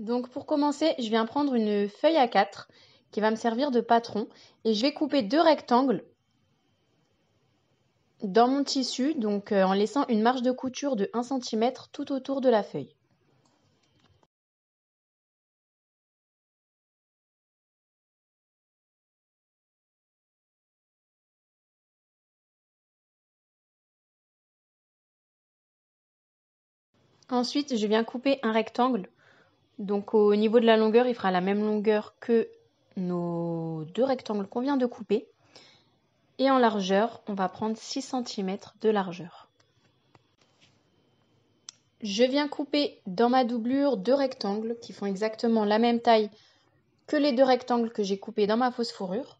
Donc pour commencer, je viens prendre une feuille à 4 qui va me servir de patron et je vais couper deux rectangles dans mon tissu, donc euh, en laissant une marge de couture de 1 cm tout autour de la feuille. Ensuite, je viens couper un rectangle donc au niveau de la longueur, il fera la même longueur que nos deux rectangles qu'on vient de couper. Et en largeur, on va prendre 6 cm de largeur. Je viens couper dans ma doublure deux rectangles qui font exactement la même taille que les deux rectangles que j'ai coupés dans ma fausse fourrure.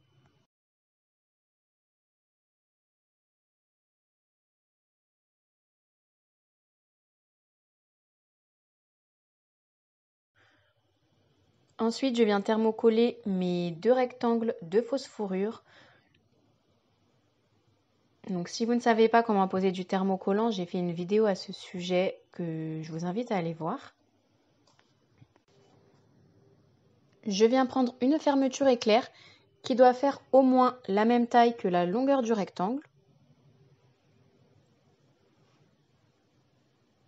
Ensuite, je viens thermocoller mes deux rectangles de fausse fourrure. Donc si vous ne savez pas comment poser du thermocollant, j'ai fait une vidéo à ce sujet que je vous invite à aller voir. Je viens prendre une fermeture éclair qui doit faire au moins la même taille que la longueur du rectangle.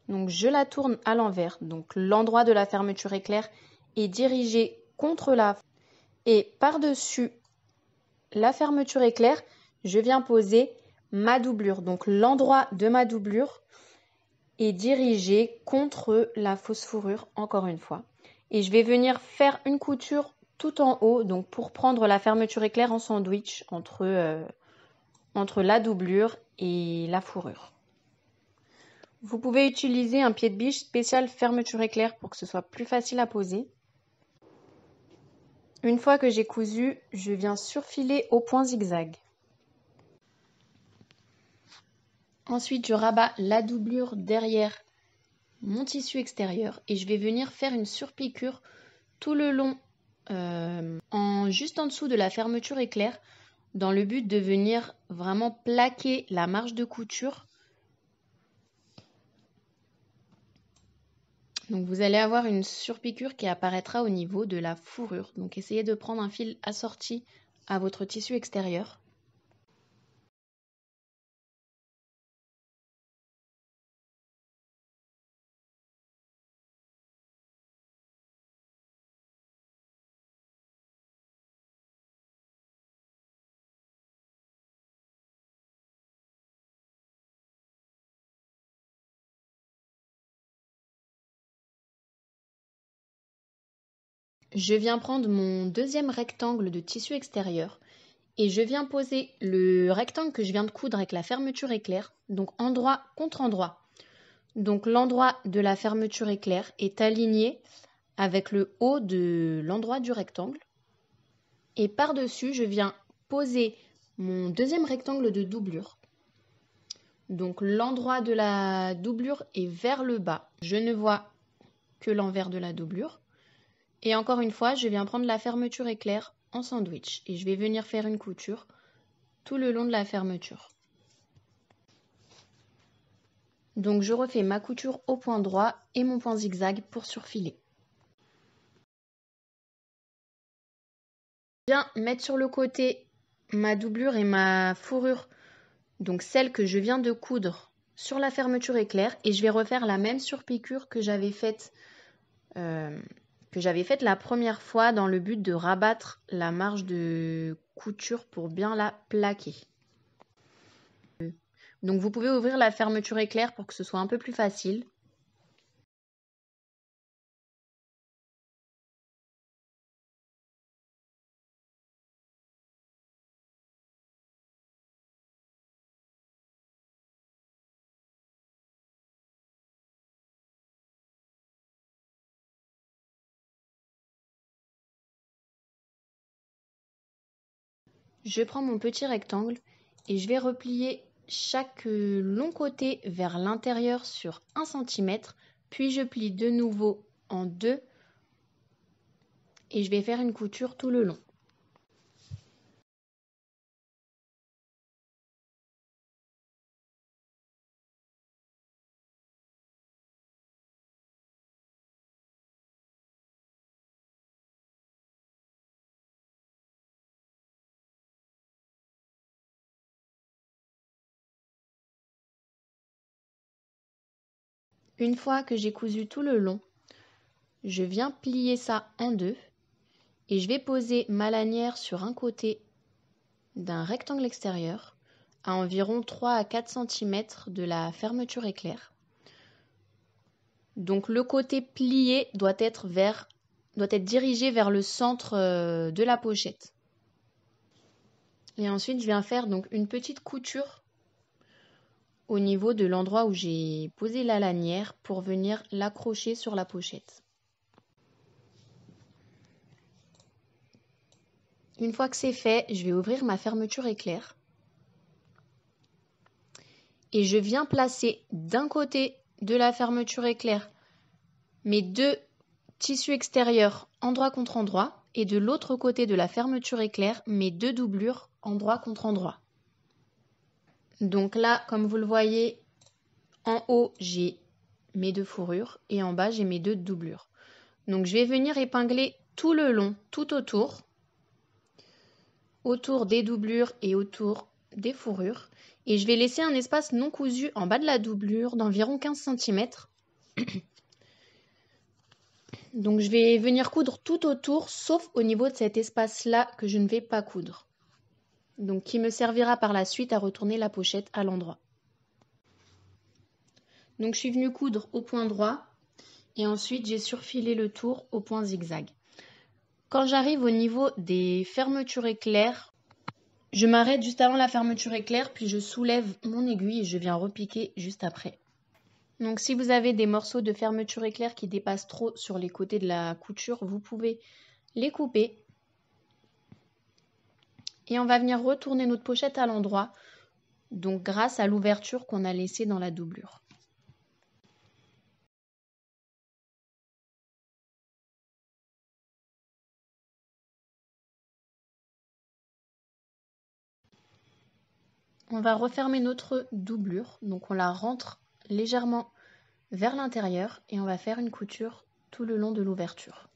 Donc je la tourne à l'envers. Donc l'endroit de la fermeture éclair et dirigé contre la et par-dessus la fermeture éclair, je viens poser ma doublure. Donc l'endroit de ma doublure est dirigé contre la fausse fourrure encore une fois. Et je vais venir faire une couture tout en haut, donc pour prendre la fermeture éclair en sandwich entre, euh, entre la doublure et la fourrure. Vous pouvez utiliser un pied de biche spécial fermeture éclair pour que ce soit plus facile à poser. Une fois que j'ai cousu, je viens surfiler au point zigzag. Ensuite, je rabats la doublure derrière mon tissu extérieur et je vais venir faire une surpiqûre tout le long, euh, en juste en dessous de la fermeture éclair, dans le but de venir vraiment plaquer la marge de couture Donc vous allez avoir une surpiqûre qui apparaîtra au niveau de la fourrure. Donc essayez de prendre un fil assorti à votre tissu extérieur Je viens prendre mon deuxième rectangle de tissu extérieur et je viens poser le rectangle que je viens de coudre avec la fermeture éclair, donc endroit contre endroit. Donc l'endroit de la fermeture éclair est aligné avec le haut de l'endroit du rectangle. Et par-dessus, je viens poser mon deuxième rectangle de doublure. Donc l'endroit de la doublure est vers le bas. Je ne vois que l'envers de la doublure. Et encore une fois, je viens prendre la fermeture éclair en sandwich et je vais venir faire une couture tout le long de la fermeture. Donc je refais ma couture au point droit et mon point zigzag pour surfiler. viens mettre sur le côté ma doublure et ma fourrure, donc celle que je viens de coudre sur la fermeture éclair et je vais refaire la même surpiqûre que j'avais faite euh, que j'avais faite la première fois dans le but de rabattre la marge de couture pour bien la plaquer. Euh, donc vous pouvez ouvrir la fermeture éclair pour que ce soit un peu plus facile. Je prends mon petit rectangle et je vais replier chaque euh, long côté vers l'intérieur sur 1 cm, puis je plie de nouveau en deux et je vais faire une couture tout le long. Une fois que j'ai cousu tout le long, je viens plier ça en deux et je vais poser ma lanière sur un côté d'un rectangle extérieur à environ 3 à 4 cm de la fermeture éclair. Donc le côté plié doit être, doit être dirigé vers le centre euh, de la pochette. Et ensuite, je viens faire donc une petite couture au niveau de l'endroit où j'ai posé la lanière pour venir l'accrocher sur la pochette. Une fois que c'est fait, je vais ouvrir ma fermeture éclair. Et je viens placer d'un côté de la fermeture éclair mes deux tissus extérieurs endroit contre endroit et de l'autre côté de la fermeture éclair mes deux doublures endroit contre endroit. Donc là, comme vous le voyez, en haut, j'ai mes deux fourrures et en bas, j'ai mes deux doublures. Donc je vais venir épingler tout le long, tout autour, autour des doublures et autour des fourrures. Et je vais laisser un espace non cousu en bas de la doublure d'environ 15 cm. Donc je vais venir coudre tout autour, sauf au niveau de cet espace-là que je ne vais pas coudre donc qui me servira par la suite à retourner la pochette à l'endroit. Donc je suis venue coudre au point droit et ensuite j'ai surfilé le tour au point zigzag. Quand j'arrive au niveau des fermetures éclairs, je m'arrête juste avant la fermeture éclair puis je soulève mon aiguille et je viens repiquer juste après. Donc si vous avez des morceaux de fermeture éclair qui dépassent trop sur les côtés de la couture, vous pouvez les couper et on va venir retourner notre pochette à l'endroit, donc grâce à l'ouverture qu'on a laissée dans la doublure. On va refermer notre doublure, donc on la rentre légèrement vers l'intérieur et on va faire une couture tout le long de l'ouverture.